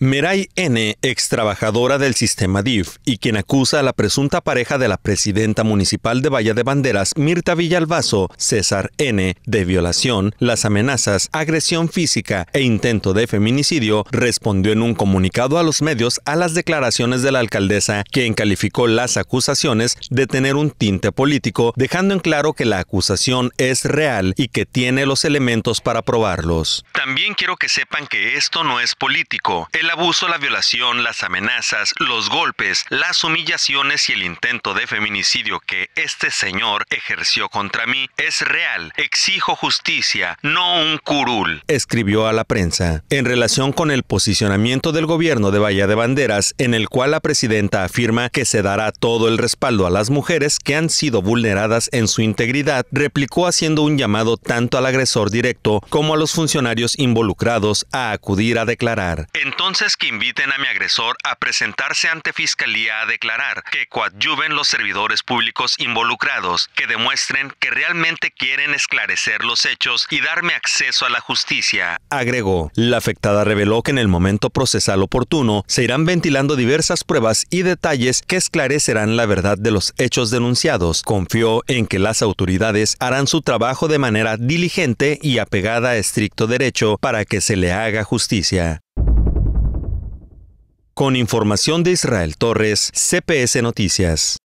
Meray N., ex trabajadora del sistema DIF y quien acusa a la presunta pareja de la presidenta municipal de Valle de Banderas, Mirta Villalbazo, César N., de violación, las amenazas, agresión física e intento de feminicidio, respondió en un comunicado a los medios a las declaraciones de la alcaldesa, quien calificó las acusaciones de tener un tinte político, dejando en claro que la acusación es real y que tiene los elementos para probarlos. También quiero que sepan que esto no es político. El abuso, la violación, las amenazas, los golpes, las humillaciones y el intento de feminicidio que este señor ejerció contra mí es real. Exijo justicia, no un curul. Escribió a la prensa. En relación con el posicionamiento del gobierno de Bahía de Banderas, en el cual la presidenta afirma que se dará todo el respaldo a las mujeres que han sido vulneradas en su integridad, replicó haciendo un llamado tanto al agresor directo como a los funcionarios involucrados a acudir a declarar entonces que inviten a mi agresor a presentarse ante fiscalía a declarar, que coadyuven los servidores públicos involucrados, que demuestren que realmente quieren esclarecer los hechos y darme acceso a la justicia. Agregó, la afectada reveló que en el momento procesal oportuno se irán ventilando diversas pruebas y detalles que esclarecerán la verdad de los hechos denunciados. Confió en que las autoridades harán su trabajo de manera diligente y apegada a estricto derecho para que se le haga justicia. Con información de Israel Torres, CPS Noticias.